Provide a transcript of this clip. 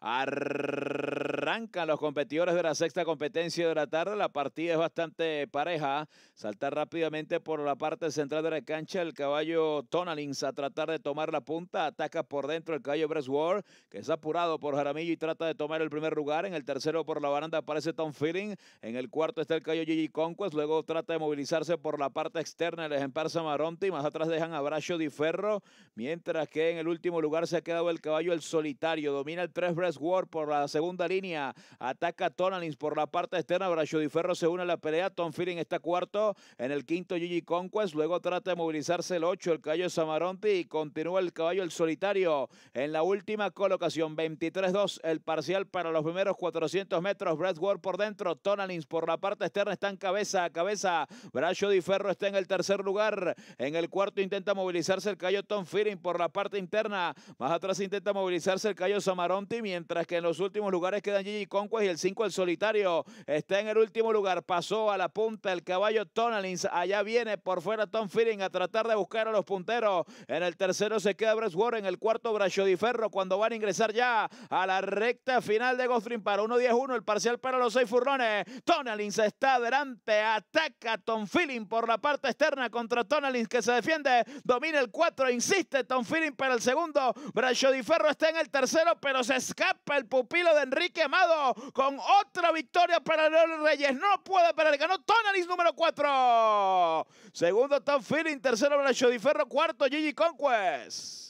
Ar... Arrancan los competidores de la sexta competencia de la tarde. La partida es bastante pareja. Saltar rápidamente por la parte central de la cancha el caballo Tonalins a tratar de tomar la punta. Ataca por dentro el caballo Ward, que es apurado por Jaramillo y trata de tomar el primer lugar. En el tercero por la baranda aparece Tom Feeling. En el cuarto está el caballo Gigi Conquest. Luego trata de movilizarse por la parte externa el ejemplar y Más atrás dejan a Bracho Di Ferro. Mientras que en el último lugar se ha quedado el caballo El Solitario. Domina el 3 Breast por la segunda línea. Ataca Tonalins por la parte externa. Bracho Ferro se une a la pelea. Tom Feeling está cuarto. En el quinto, Gigi Conquest. Luego trata de movilizarse el 8, el caballo Samaronti. Y continúa el caballo el solitario. En la última colocación, 23-2. El parcial para los primeros 400 metros. Brad Ward por dentro. Tonalins por la parte externa está en cabeza a cabeza. Bracho Di Ferro está en el tercer lugar. En el cuarto intenta movilizarse el caballo Tom Feeling por la parte interna. Más atrás intenta movilizarse el caballo Samaronti. Mientras que en los últimos lugares quedan Gigi Conquest y el 5 el solitario. Está en el último lugar. Pasó a la punta el caballo Tonalins. Allá viene por fuera Tom Feeling a tratar de buscar a los punteros. En el tercero se queda Brett Warren. En el cuarto Bracho cuando van a ingresar ya a la recta final de Gostrin para 1-10-1. El parcial para los seis furrones. Tonalins está adelante. Ataca Tom Feeling por la parte externa contra Tonalins que se defiende. Domina el 4. Insiste Tom Feeling para el segundo. brachodiferro está en el tercero pero se escapa el pupilo de Enrique con otra victoria para los Reyes. No puede parar. Ganó Tonalis número 4. Segundo, Tom Feeling. Tercero, Bracho Ferro. Cuarto, Gigi Conquest.